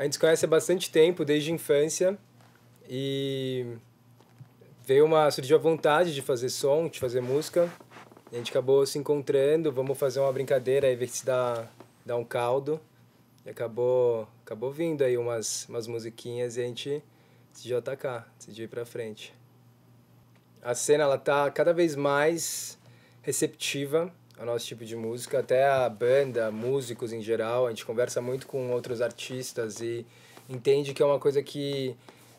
a gente se conhece há bastante tempo, desde a infância, e veio uma surgiu a vontade de fazer som, de fazer música. A gente acabou se encontrando, vamos fazer uma brincadeira aí ver se dá, dá um caldo. E acabou, acabou vindo aí umas, umas musiquinhas e a gente decidiu atacar, decidiu ir pra frente. A cena ela tá cada vez mais receptiva o nosso tipo de música, até a banda, músicos em geral, a gente conversa muito com outros artistas e entende que é uma coisa que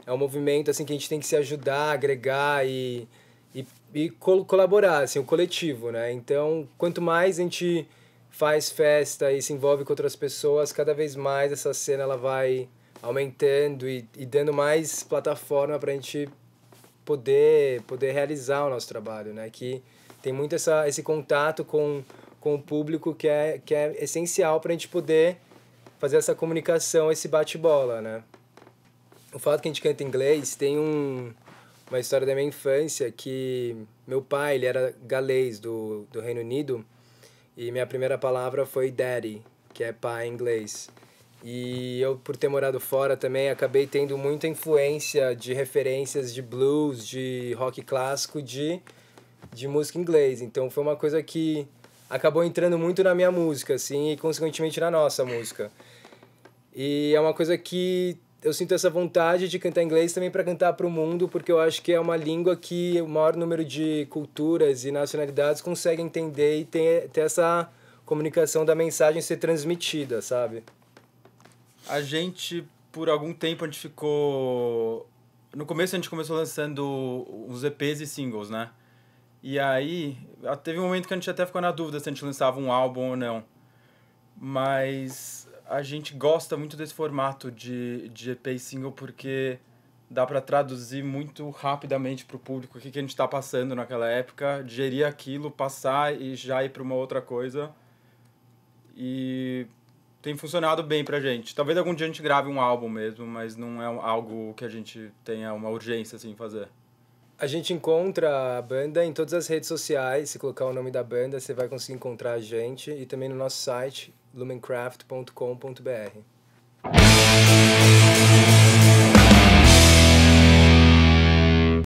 é um movimento assim que a gente tem que se ajudar, agregar e, e, e col colaborar, assim, o coletivo, né? Então, quanto mais a gente faz festa e se envolve com outras pessoas, cada vez mais essa cena ela vai aumentando e, e dando mais plataforma para a gente poder poder realizar o nosso trabalho, né? Que tem muito essa, esse contato com, com o público que é, que é essencial para a gente poder fazer essa comunicação, esse bate-bola, né? O fato que a gente canta inglês tem um, uma história da minha infância que meu pai, ele era galês do, do Reino Unido e minha primeira palavra foi daddy, que é pai em inglês. E eu, por ter morado fora também, acabei tendo muita influência de referências de blues, de rock clássico, de de música em inglês. Então foi uma coisa que acabou entrando muito na minha música, assim, e consequentemente na nossa música. E é uma coisa que eu sinto essa vontade de cantar inglês também para cantar para o mundo, porque eu acho que é uma língua que o maior número de culturas e nacionalidades consegue entender e ter, ter essa comunicação da mensagem ser transmitida, sabe? A gente, por algum tempo, a gente ficou. No começo a gente começou lançando uns EPs e singles, né? E aí, teve um momento que a gente até ficou na dúvida se a gente lançava um álbum ou não. Mas a gente gosta muito desse formato de, de EP e single porque dá para traduzir muito rapidamente para o público o que, que a gente está passando naquela época, digerir aquilo, passar e já ir para uma outra coisa. E tem funcionado bem pra gente. Talvez algum dia a gente grave um álbum mesmo, mas não é algo que a gente tenha uma urgência assim fazer. A gente encontra a banda em todas as redes sociais. Se colocar o nome da banda, você vai conseguir encontrar a gente e também no nosso site lumencraft.com.br.